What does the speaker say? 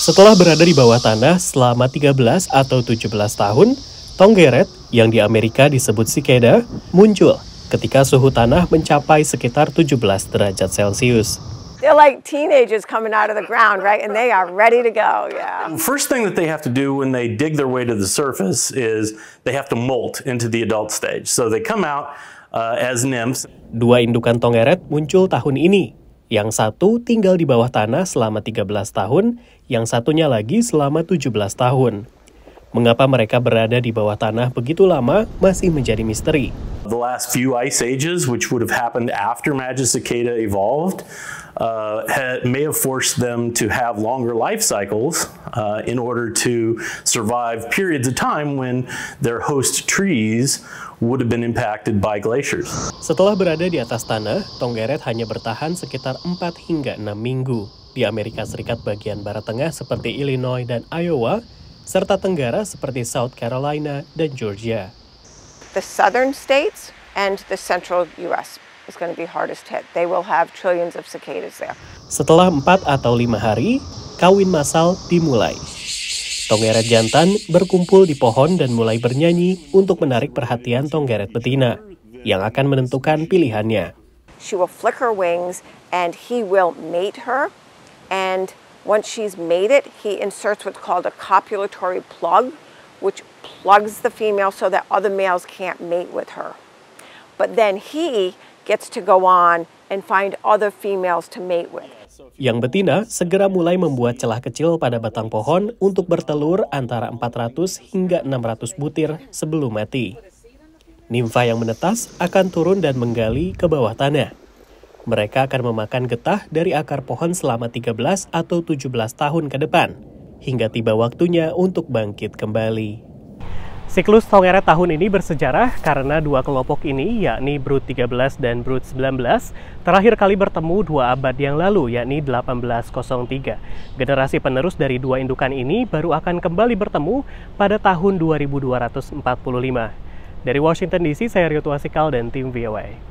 Setelah berada di bawah tanah selama 13 atau 17 tahun, tonggeret yang di Amerika disebut sikeda muncul ketika suhu tanah mencapai sekitar 17 derajat Celcius. They're like teenagers coming out of the ground, right? And they are ready to go, yeah. First thing that they have to do when they dig their way to the surface is they have to molt into the adult stage. So they come out uh, as nymphs. Dua indukan tonggeret muncul tahun ini, yang satu tinggal di bawah tanah selama 13 tahun, yang satunya lagi selama 17 tahun. Mengapa mereka berada di bawah tanah begitu lama masih menjadi misteri. The last few ice ages, which would have happened after Magicicada evolved, uh, had, may have forced them to have longer life cycles uh, in order to survive periods of time when their host trees would have been impacted by glaciers. Setelah berada di atas tanah, tonggeret hanya bertahan sekitar 4 hingga 6 minggu. Di Amerika Serikat bagian barat tengah seperti Illinois dan Iowa, serta tenggara seperti South Carolina dan Georgia. The southern states and the central US is going to be hardest hit. They will have trillions of cicadas there. Setelah 4 atau 5 hari, kawin massal dimulai. Tonggeret jantan berkumpul di pohon dan mulai bernyanyi untuk menarik perhatian tonggeret betina yang akan menentukan pilihannya. She will flick her wings and he will mate her and Once she's made it, he inserts what's called a copulatory plug, which plugs the female so that other males can't mate with her. But then he gets to go on and find other females to mate with. Yang betina segera mulai membuat celah kecil pada batang pohon untuk bertelur antara 400 hingga 600 butir sebelum mati. Nimfa yang menetas akan turun dan menggali ke bawah tanah. Mereka akan memakan getah dari akar pohon selama 13 atau 17 tahun ke depan, hingga tiba waktunya untuk bangkit kembali. Siklus Tongera tahun ini bersejarah karena dua kelompok ini, yakni Brut 13 dan Brut 19, terakhir kali bertemu dua abad yang lalu, yakni 1803. Generasi penerus dari dua indukan ini baru akan kembali bertemu pada tahun 2245. Dari Washington DC, saya Rio Tuasikal dan tim VOA.